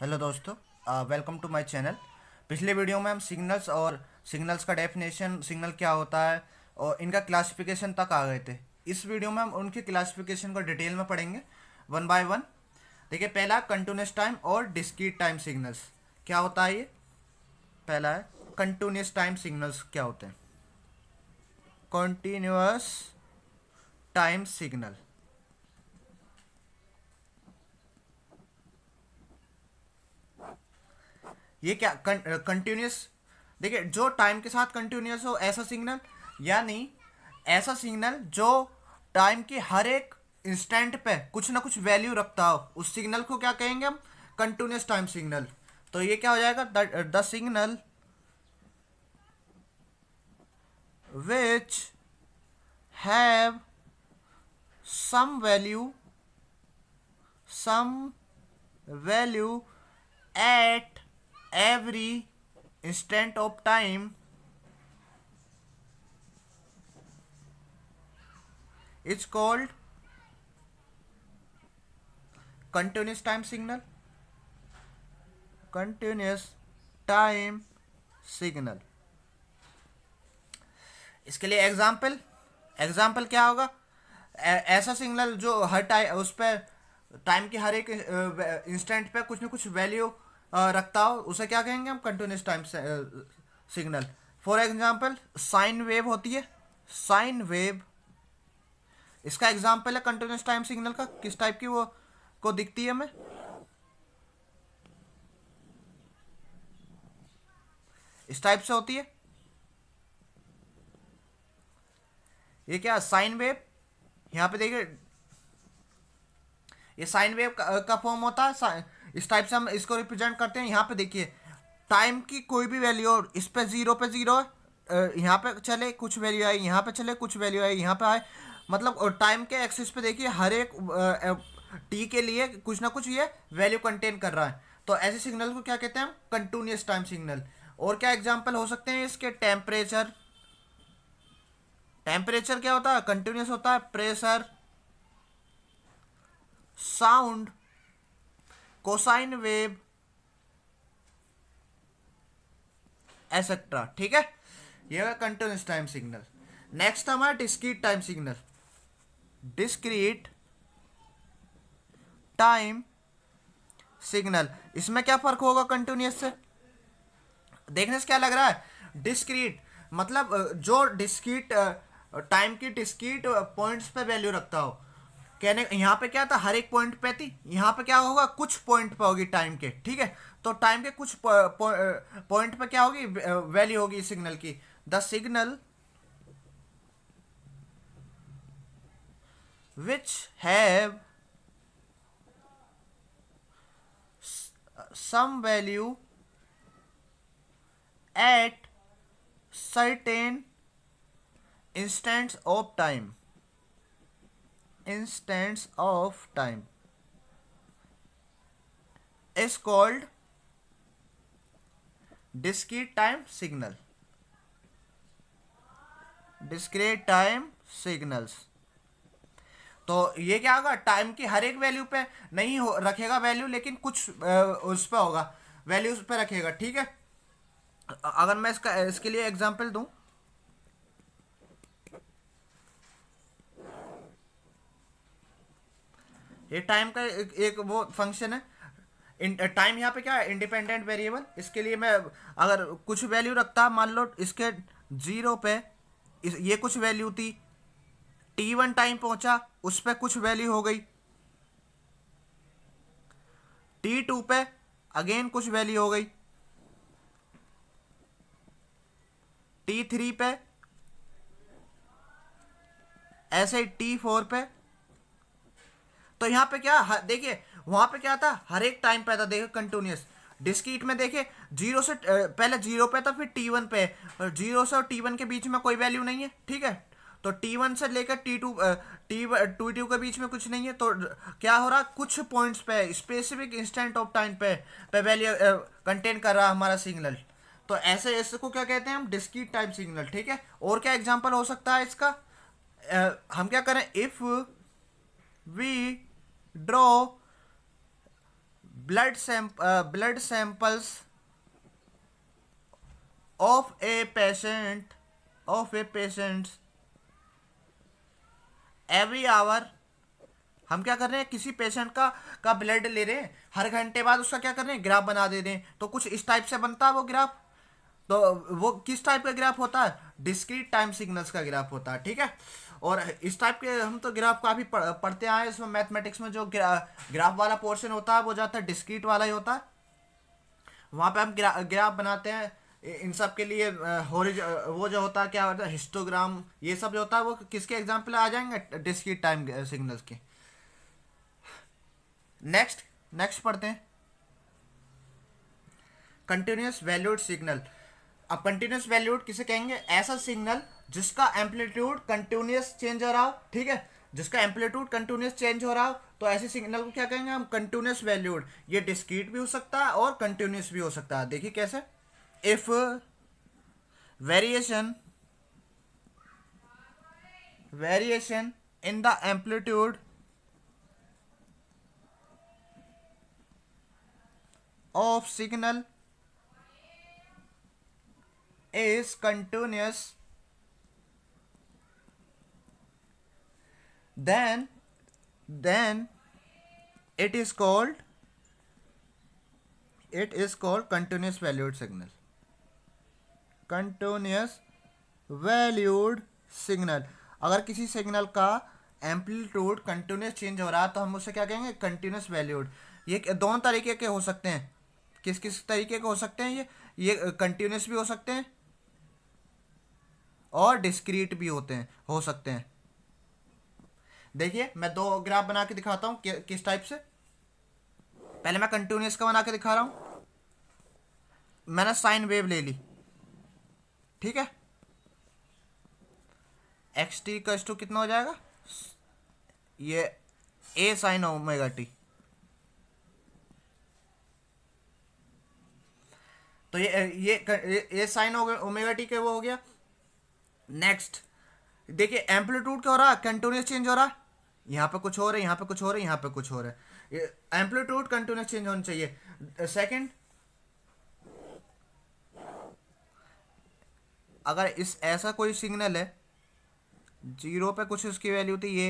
hello दोस्तों welcome to my channel पिछले video में हम सिग्नल्स और सिग्नल्स का डेफिनेशन सिग्नल क्या होता है और इनका क्लासिफिकेशन तक आ गए थे इस वीडियो में हम उनके क्लासिफिकेशन को डिटेल में पढ़ेंगे वन बाय वन देखिए पहला कंटिन्यूस टाइम और डिस्क्रीट टाइम सिग्नल्स क्या होता है ये पहला है कंटिन्यूस टाइम सिग्नल्स क्या होते हैं कंटिन्यूस टाइम सिग्नल ये क्या कंटिन्यूस uh, देखिए जो टाइम के साथ कंटिन्यूस हो ऐसा सिग्नल यानी ऐसा सिग्नल जो टाइम के हर एक इंस्टेंट पे कुछ ना कुछ वैल्यू रखता हो उस सिग्नल को क्या कहेंगे हम कंटिन्यूस टाइम सिग्नल तो ये क्या हो जाएगा the signal which have some value some value at every instant of time is called continuous time signal continuous time signal इसके लिए एग्जाम्पल एग्जाम्पल क्या होगा ऐसा सिग्नल जो हर टाइम उस पर टाइम के हर एक इंस्टेंट पे कुछ ना कुछ वैल्यू रखता हो उसे क्या कहेंगे हम continuous time signal for example sine wave होती है साइन वेव इसका एग्जाम्पल है कंटिन्यूस टाइम सिग्नल का किस टाइप की वो को दिखती है हमें इस टाइप से होती है ये क्या साइन वेव यहां पे देखिए ये साइन वेव का, का फॉर्म होता है इस टाइप से हम इसको रिप्रेजेंट करते हैं यहाँ पे देखिए टाइम की कोई भी वैल्यू और इस पे ज़ीरो पे ज़ीरो यहाँ पे चले कुछ वैल्यू आई यहाँ पे चले कुछ वैल्यू आई यहाँ पे आए मतलब टाइम के एक्सिस पे देखिए हर एक टी के लिए कुछ ना कुछ ये वैल्यू कंटेन कर रहा है तो ऐसे सिग्नल को क्या कहते हैं हम कंटिन्यूस टाइम सिग्नल और क्या एग्जाम्पल हो सकते हैं इसके टेम्परेचर टेम्परेचर क्या होता है कंटिन्यूस होता है pressure sound cosine wave etcetera ठीक है ये है कंटिन्यूस टाइम सिग्नल नेक्स्ट हमारा discrete time signal discrete time signal इसमें क्या फर्क होगा कंटिन्यूस से देखने से क्या लग रहा है डिस्क्रीट मतलब जो डिस्क्रीट टाइम की डिस्क्रीट पॉइंट्स पे वैल्यू रखता हो कहने यहाँ पे क्या था हर एक पॉइंट पे थी यहाँ पे क्या होगा कुछ पॉइंट पे होगी टाइम के ठीक है तो टाइम के कुछ पॉइंट पे क्या होगी वैल्यू होगी सिग्नल की the signal which have some value at certain instants of time instants of time is called discrete time signal discrete time signals तो ये क्या होगा टाइम की हर एक वैल्यू पे नहीं हो रखेगा वैल्यू लेकिन कुछ उस पर होगा वैल्यू उस पर रखेगा ठीक है अगर मैं इसका इसके लिए एग्जांपल दूं ये टाइम का एक, एक वो फंक्शन है टाइम यहाँ पे क्या है इंडिपेंडेंट वेरिएबल इसके लिए मैं अगर कुछ वैल्यू रखता मान लो इसके जीरो पे इस, ये कुछ वैल्यू थी टी वन टाइम पहुंचा उस पर कुछ वैल्यू हो गई टी टू पे अगेन कुछ वैल्यू हो गई टी थ्री पे ऐसे ही टी फोर पे तो यहाँ पे क्या देखिए वहां पे क्या था हर एक टाइम पे था देखो कंटिन्यूस डिस्कीट में देखे जीरो से पहले जीरो पे था फिर टी वन पे जीरो से और टी वन के बीच में कोई वैल्यू नहीं है ठीक है तो टी वन से लेकर T two T two two के बीच में कुछ नहीं है तो क्या हो रहा कुछ पॉइंट्स पे स्पेसिफिक इंस्टेंट ऑफ टाइम पे पे वैल्यू कंटेन कर रहा हमारा सिग्नल तो ऐसे इसको क्या कहते हैं हम डिस्कीट टाइप सिग्नल ठीक है और क्या एग्जाम्पल हो सकता है इसका हम क्या करें if we draw blood, sample uh, blood samples of a patient of a patient every hour हम क्या कर रहे हैं किसी पेशेंट का का ब्लड ले रहे हैं हर घंटे बाद उसका क्या कर रहे हैं ग्राफ बना दे रहे हैं तो कुछ इस टाइप से बनता है वो ग्राफ तो वो किस टाइप का ग्राफ होता है डिस्क्रीट टाइम सिग्नल्स का ग्राफ होता है ठीक है और इस टाइप के हम तो ग्राफ काफ़ी पढ़ते आए इसमें मैथमेटिक्स में जो ग्रा, ग्राफ वाला पोर्शन होता है वो ज़्यादातर डिस्क्रीट वाला ही होता है वहाँ पर हम ग्रा, ग्राफ बनाते हैं इन सब के लिए होरिज वो जो होता है क्या होता है हिस्टोग्राम ये सब जो होता है वो किसके एग्जाम्पल आ जाएंगे डिस्क्रीट टाइम सिग्नल्स के नेक्स्ट नेक्स्ट पढ़ते हैं कंटिन्यूस वैल्यूड सिग्नल अब कंटिन्यूस वैल्यूड किसे कहेंगे ऐसा सिग्नल जिसका एम्पलीट्यूड कंटिन्यूस चेंज हो रहा हो ठीक है जिसका एम्पलीट्यूड कंटिन्यूस चेंज हो रहा हो तो ऐसे सिग्नल को क्या कहेंगे हम कंटिन्यूस वैल्यूड ये डिस्क्रीट भी हो सकता है और कंटिन्यूस भी हो सकता है देखिए कैसे if variation variation in the amplitude of signal is continuous then then it is called it is called continuous valued signal continuous valued signal अगर किसी सिग्नल का एम्पलीट्यूड कंटिन्यूस चेंज हो रहा है तो हम उसे क्या कहेंगे कंटिन्यूस वैल्यूड ये दोनों तरीके के हो सकते हैं किस किस तरीके के हो सकते हैं ये ये कंटिन्यूस भी हो सकते हैं और डिस्क्रीट भी होते हैं हो सकते हैं देखिए मैं दो ग्राफ बना के दिखाता हूँ कि, किस टाइप से पहले मैं कंटिन्यूस का बना के दिखा रहा हूँ मैंने साइन वेव ले ली ठीक है एक्स टी का स्टू कितना हो जाएगा ये ए साइन ओमेगा टी तो ये ये ए साइन ओमेगा टी के वो हो गया नेक्स्ट देखिए एम्पलीट्यूड क्या हो रहा है कंटिन्यूस चेंज हो रहा है यहाँ पे कुछ हो रहा है यहाँ पे कुछ हो रहा है यहाँ पे कुछ हो रहा है एम्पलीट्यूड कंटिन्यूस चेंज होना चाहिए सेकंड अगर इस ऐसा कोई सिग्नल है जीरो पे कुछ उसकी वैल्यू थी ये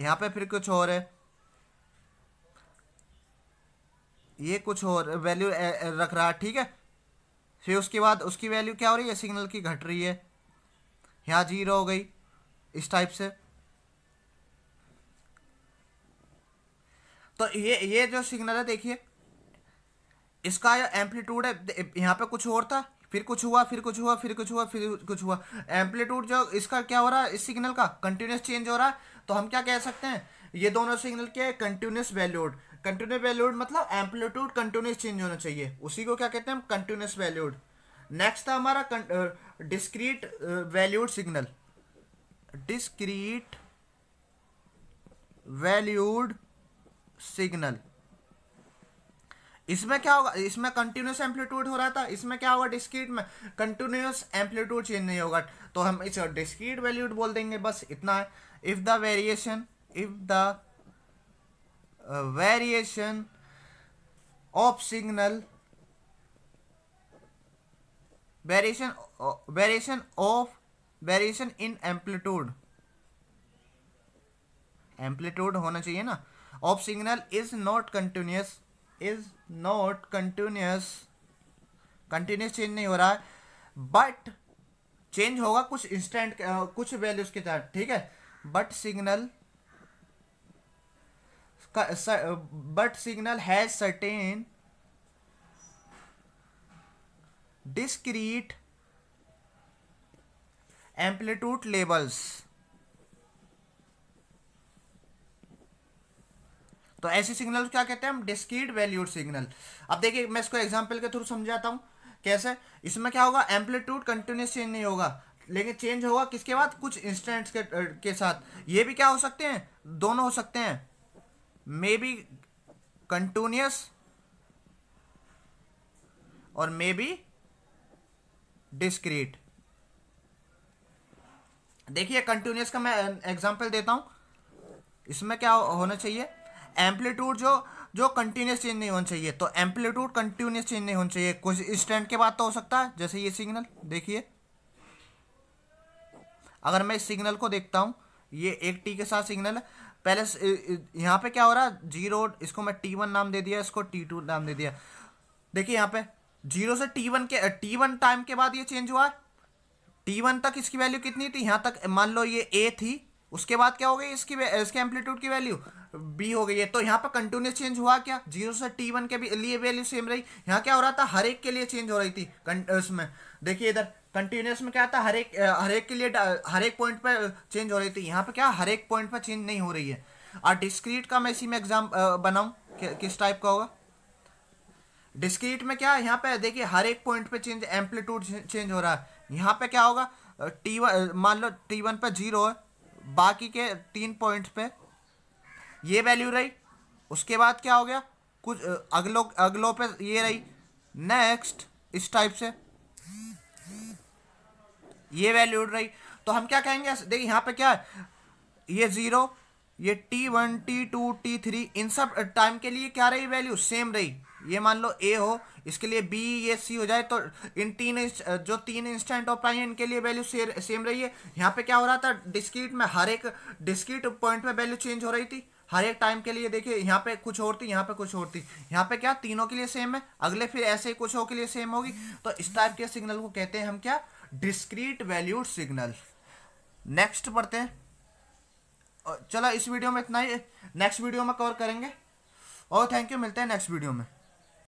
यहाँ पे फिर कुछ और है ये कुछ और वैल्यू रख रहा है ठीक है फिर उसके बाद उसकी वैल्यू क्या हो रही है सिग्नल की घट रही है यहाँ जीरो हो गई इस टाइप से तो ये ये जो सिग्नल है देखिए इसका एम्पलीट्यूड है यहाँ पे कुछ और था फिर कुछ हुआ फिर कुछ हुआ फिर कुछ हुआ फिर कुछ हुआ एम्पलीट्यूड जो इसका क्या हो रहा है इस सिग्नल का कंटिन्यूस चेंज हो रहा है तो हम क्या कह सकते हैं ये दोनों सिग्नल के कंटिन्यूस वैल्यूड कंटिन्यूस वैल्यूड मतलब एम्पलीट्यूड कंटिन्यूस चेंज होना चाहिए उसी को क्या कहते हैं हम कंटिन्यूस वैल्यूड नेक्स्ट था हमारा discrete valued signal discrete valued signal इसमें क्या होगा इसमें कंटिन्यूस एम्पलीट्यूड हो रहा था इसमें क्या होगा डिस्क्रीट में कंटिन्यूस एम्पलीट्यूड चेंज नहीं होगा तो हम इस डिस्क्रीट वैल्यूड बोल देंगे बस इतना है if the variation if the variation of signal variation variation of variation in amplitude amplitude होना चाहिए ना of signal is not continuous is not continuous continuous change नहीं हो रहा है बट चेंज होगा कुछ इंस्टेंट कुछ वैल्यूज के तहत ठीक है but signal but signal has certain discrete amplitude levels तो ऐसे सिग्नल क्या कहते हैं हम डिस्क्रीट वैल्यूड सिग्नल अब देखिए मैं इसको एग्जांपल के थ्रू समझाता हूं कैसे इसमें क्या होगा एम्पलीट्यूड कंटिन्यूस चेंज नहीं होगा लेकिन चेंज होगा किसके बाद कुछ इंस्टेंट्स के के साथ ये भी क्या हो सकते हैं दोनों हो सकते हैं मे बी कंटिन्यूस और मे बी डिस्क्रीट देखिए कंटिन्यूस का मैं एग्जाम्पल अं, देता हूँ इसमें क्या होना चाहिए एम्पलीट्यूड जो जो कंटिन्यूस चेंज नहीं होना चाहिए तो एम्पलीट्यूड कंटिन्यूस चेंज नहीं होना चाहिए कुछ इंस्टेंट के बाद तो हो सकता है जैसे ये सिग्नल देखिए अगर मैं इस सिग्नल को देखता हूँ ये एक टी के साथ सिग्नल है पहले यहाँ पे क्या हो रहा है जीरो इसको मैं टी वन नाम दे दिया इसको टी टू नाम दे दिया देखिए यहाँ पे जीरो से टी वन के टी वन टाइम के बाद ये चेंज हुआ है टी वन तक इसकी वैल्यू कितनी थी यहाँ तक मान लो ये A थी उसके बाद क्या हो गई इसकी इसके एम्पलीट्यूड की वैल्यू बी हो गई है तो यहाँ पर कंटिन्यूस चेंज हुआ क्या जीरो से टी वन के लिए वैल्यू सेम रही यहाँ क्या हो रहा था हर एक के लिए चेंज हो रही थी उसमें देखिए इधर कंटिन्यूस में क्या था हर एक हर एक के लिए हर एक पॉइंट पर चेंज हो रही थी यहाँ पर क्या हर एक पॉइंट पर चेंज नहीं हो रही है और डिस्क्रीट का मैं इसी में एग्जाम बनाऊँ किस टाइप का होगा डिस्क्रीट में क्या यहाँ पे देखिए हर एक पॉइंट पे चेंज एम्पलीट्यूड चेंज हो रहा है यहाँ पे क्या होगा टी वन मान लो टी वन पे जीरो है बाकी के तीन पॉइंट पे ये वैल्यू रही उसके बाद क्या हो गया कुछ अगलो अगलो पे ये रही नेक्स्ट इस टाइप से ये वैल्यू रही तो हम क्या कहेंगे देखिए यहाँ पे क्या है ये जीरो ये T one T two T three इन सब टाइम के लिए क्या रही वैल्यू सेम रही ये मान लो ए हो इसके लिए बी ये सी हो जाए तो इन तीन जो तीन इंस्टेंट ऑफ टाइम इनके लिए वैल्यू सेम रही है यहाँ पे क्या हो रहा था डिस्क्रीट में हर एक डिस्क्रीट पॉइंट में वैल्यू चेंज हो रही थी हर एक टाइम के लिए देखिए यहाँ पे कुछ और थी यहाँ पे कुछ और थी यहाँ पे क्या तीनों के लिए सेम है अगले फिर ऐसे ही कुछ और के लिए सेम होगी तो इस टाइप के सिग्नल को कहते हैं हम क्या डिस्क्रीट वैल्यूड सिग्नल नेक्स्ट पढ़ते हैं चलो इस वीडियो में इतना ही नेक्स्ट वीडियो में कवर करेंगे और थैंक यू मिलते हैं नेक्स्ट वीडियो में